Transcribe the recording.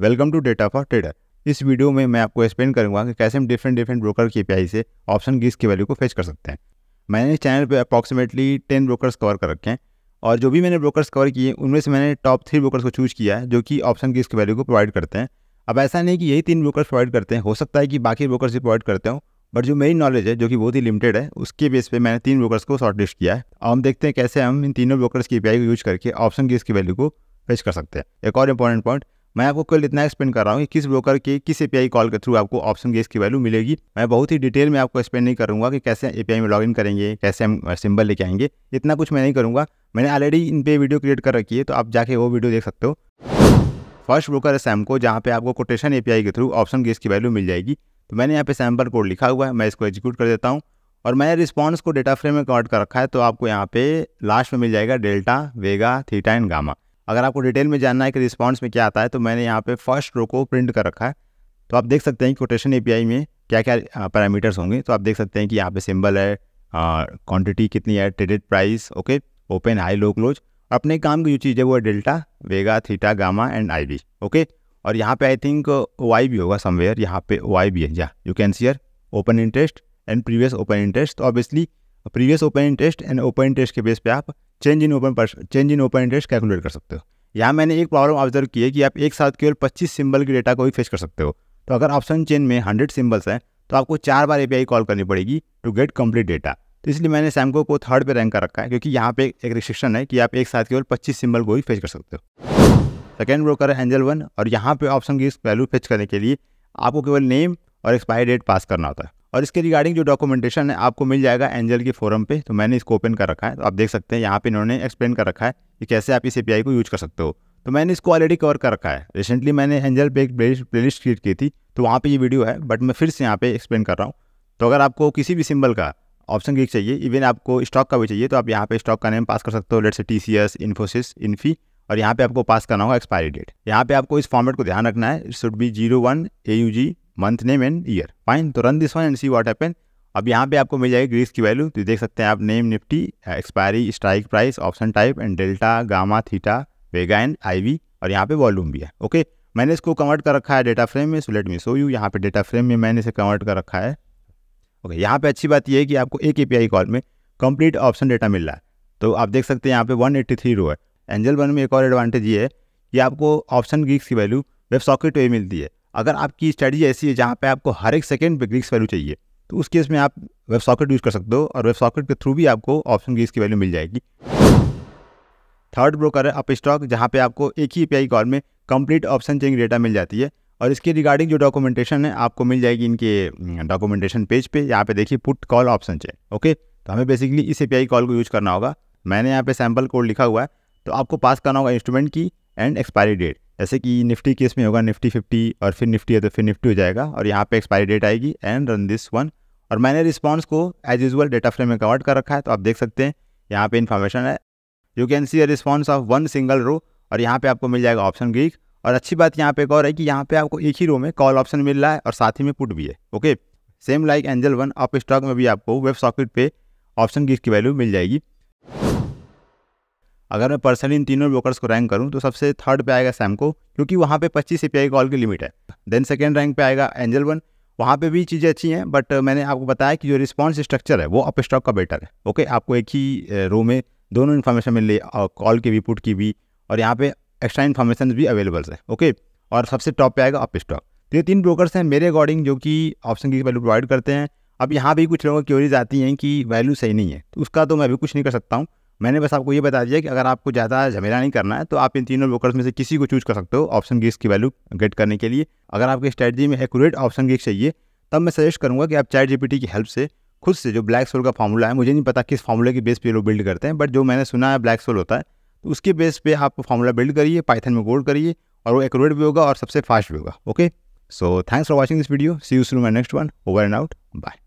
welcome to data for trader इस video में मैं आपको एक्सप्लेन करूंगा कि कैसे हम डिफरेंट डिफरेंट ब्रोकर की पी से ऑप्शन गीस की वैल्यू को फेच कर सकते हैं मैंने इस चैनल पर अप्रॉक्सीमेटली टेन ब्रोकर्स कवर कर रखे हैं और जो भी मैंने ब्रोकर्स कवर किए उनमें से मैंने टॉप थ्री ब्रोकर्स को चूज़ किया है जो कि ऑप्शन गीस की वैल्यू को प्रोवाइड करते हैं अब ऐसा नहीं कि यही तीन ब्रोकर्स प्रोवाइड करते हैं हो सकता है कि बाकी ब्रोकर्स भी प्रोवाइड करते हों बट जो मेरी नॉलेज है जो कि बहुत ही लिमिटेड है उसके बेस पे मैंने तीन ब्रोकर्स को शॉर्टलिस्ट किया है और हम देखते हैं कैसे हम इन तीनों ब्रोकर्स की पी को यूज करके ऑप्शन की इसकी वैल्यू को फेच कर सकते हैं एक और इंपॉर्टेंट पॉइंट मैं आपको कल इतना एक्सप्लेन कर रहा हूँ कि किस ब्रोकर के किस एपीआई कॉल के थ्रू आपको ऑप्शन गेस की वैल्यू मिलेगी मैं बहुत ही डिटेल में आपको एक्सप्लेन नहीं करूँगा कि कैसे एपीआई में लॉगिन करेंगे कैसे हम सिंबल लेके आएंगे इतना कुछ मैं नहीं करूँगा मैंने ऑलरेडी इन पर वीडियो क्रिएट कर रखी है तो आप जाके वो वीडियो देख सकते हो फर्स्ट ब्रोकर है सैमको जहाँ पे आपको कोटेशन एपीआई के थ्रू ऑप्शन गेस की वैल्यू मिल जाएगी तो मैंने यहाँ पे सैम्पल कोड लिखा हुआ है मैं इसको एग्जीक्यूट कर देता हूँ और मैंने रिस्पॉन्स को डेटा फ्रेम में कन्वर्ट कर रखा है तो आपको यहाँ पे लास्ट में मिल जाएगा delta vega theta and gamma अगर आपको डिटेल में जानना है कि रिस्पॉन्स में क्या आता है तो मैंने यहाँ पर फर्स्ट रो को प्रिंट कर रखा है तो आप देख सकते हैं कि कोटेशन ए में क्या क्या पैरामीटर्स होंगे तो आप देख सकते हैं कि यहाँ पे सिंबल है क्वांटिटी कितनी है traded price okay open high low close अपने काम की जो चीज़ है वो है delta vega theta gamma and I B okay और यहाँ पे आई थिंक वाई भी होगा समवेयर यहाँ पे वाई भी है या you can see here open interest and previous open interest तो obviously previous open interest and open interest के बेस पर आप change in open change in open interest calculate कर सकते हो यहाँ मैंने एक प्रॉब्लम ऑब्जर्व की है कि आप एक साथ केवल 25 सिंबल की डेटा को ही फेस कर सकते हो तो अगर ऑप्शन चेन में हंड्रेड सिंबल्स हैं तो आपको चार बार एपीआई कॉल करनी पड़ेगी टू गेट कंप्लीट डेटा तो इसलिए मैंने सैमको को थर्ड पे रैंक कर रखा है क्योंकि यहाँ पे एक रिस्ट्रिक्शन है कि आप एक साथ केवल 25 सिंबल को ही फेच कर सकते हो सेकेंड ब्रोकर है एंजल वन और यहाँ पे ऑप्शन की वैल्यू फेच करने के लिए आपको केवल नेम और एक्सपायरी डेट पास करना होता है और इसके रिगार्डिंग जो डॉक्यूमेंटेशन है आपको मिल जाएगा एंजल के फोरम पे तो मैंने इसको ओपन कर रखा है तो आप देख सकते हैं यहाँ पे इन्होंने एक्सप्लेन कर रखा है कि कैसे आप इस ए को यूज कर सकते हो तो मैंने इसको ऑलरेडी कवर कर रखा है रिसेंटली मैंने एंजल पे एक प्ले लिस्ट क्रिएट की थी तो वहाँ पर ये वीडियो है बट मैं फिर से यहाँ पर एक्सप्लेन कर रहा हूँ तो अगर आपको किसी भी सिम्बल का ऑप्शन क्लिक चाहिए इवन आपको स्टॉक का भी चाहिए तो आप यहाँ पे स्टॉक का नेम पास कर सकते हो लेट से T C S Infosys Infy और यहाँ पे आपको पास करना होगा एक्सपायरी डेट यहाँ पे आपको इस फॉर्मेट को ध्यान रखना है should be zero one A U G month name and year fine तो run this one and see what happen अब यहाँ पे आपको मिल जाएगी ग्रीस की वैल्यू तो देख सकते हैं आप name Nifty expiry strike price option type and delta gamma theta vega and I और यहाँ पे वॉल्यूम भी है ओके मैंने इसको कन्वर्ट कर रखा है डेटा फ्रेम में so let me so you यहाँ पे डेटा फ्रेम में मैंने इसे कन्वर्ट कर रखा है ओके यहाँ पे अच्छी बात यह है कि आपको एक ए कॉल में कंप्लीट ऑप्शन डेटा मिल रहा है तो आप देख सकते हैं यहाँ पे 183 रो है एंजल वन में एक और एडवांटेज ये है कि आपको ऑप्शन गिग्स की वैल्यू वेब सॉकेट वे मिलती है अगर आपकी स्ट्रैटेजी ऐसी है जहाँ पे आपको हर एक सेकेंड पर ग्रिक्स वैल्यू चाहिए तो उस केस में आप वेब सॉकेट यूज़ कर सकते हो और वेब सॉकेट के थ्रू भी आपको ऑप्शन ग्रिक्स की वैल्यू मिल जाएगी थर्ड ब्रोकर है अप स्टॉक जहाँ पर आपको एक ही ए कॉल में कंप्लीट ऑप्शन चेंज डेटा मिल जाती है और इसके रिगार्डिंग जो डॉक्यूमेंटेशन है आपको मिल जाएगी इनके डॉक्यूमेंटेशन पेज पे यहाँ पे देखिए put call option change okay तो हमें बेसिकली इस ए कॉल को यूज़ करना होगा मैंने यहाँ पे सैम्पल कोड लिखा हुआ है तो आपको पास करना होगा इंस्ट्रूमेंट की एंड एक्सपायरी डेट जैसे कि निफ्टी केस में होगा निफ्टी फिफ्टी और फिर निफ्टी है तो फिर निफ्टी हो जाएगा और यहाँ पे एक्सपायरी डेट आएगी एंड रन दिस वन और मैंने रिस्पॉन्स को एज यूजल डेटा फ्रेम में कवर्ट कर रखा है तो आप देख सकते हैं यहाँ पे इन्फॉर्मेशन है you can see a response of one single row और यहाँ पे आपको मिल जाएगा ऑप्शन ग्रीक और अच्छी बात यहाँ पे एक और है कि यहाँ पे आपको एक ही रो में कॉल ऑप्शन मिल रहा है और साथ ही में पुट भी है okay same like Angel One आप स्टॉक में भी आपको वेब सॉकेट पे ऑप्शन ग्रीक की वैल्यू मिल जाएगी अगर मैं पर्सनली इन तीनों ब्रोकर्स को रैंक करूँ तो सबसे थर्ड पे आएगा सैमको क्योंकि वहाँ पे 25 ए कॉल की लिमिट है देन सेकेंड रैंक पे आएगा एंजल वन वहाँ पे भी चीज़ें अच्छी हैं बट मैंने आपको बताया कि जो रिस्पॉन्स स्ट्रक्चर है वो अप स्टॉक का बेटर है ओके आपको एक ही रो में दोनों इन्फॉर्मेशन मिल रही है कॉल की भी पुट की भी और यहाँ पे एक्स्ट्रा इन्फॉर्मेशन भी अवेलेबल है ओके और सबसे टॉप पे आएगा अप स्टॉक तो ये तीन ब्रोकर्स हैं मेरे अकॉर्डिंग जो कि ऑप्शन की वैल्यू प्रोवाइड करते हैं अब यहाँ भी कुछ लोगों की क्योरीज आती हैं कि वैल्यू सही नहीं है तो उसका तो मैं भी कुछ नहीं कर सकता हूँ मैंने बस आपको ये बता दिया कि अगर आपको ज़्यादा झमेला नहीं करना है तो आप इन तीनों ब्रोकर्स में से किसी को चूज कर सकते हो ऑप्शन गिक्स की वैल्यू गेट करने के लिए अगर आपकी स्ट्रेटजी में एक्यूरेट ऑप्शन गिक्स चाहिए तब मैं सजेस्ट करूँगा कि आप चैट जी की हेल्प से खुद से जो ब्लैक सोल का फॉर्मूला है मुझे नहीं पता किस फॉर्मूले के बेस पर लोग बिल्ड करते हैं बट जो मैंने सुना है ब्लैक सोल होता है तो उसके बेस पर आप फॉर्मूला बिल्ड करिए पाइथन में कोड करिए और वो एक्यूरेट भी होगा और सबसे फास्ट भी होगा okay so thanks for watching this video see you soon my next one over and out bye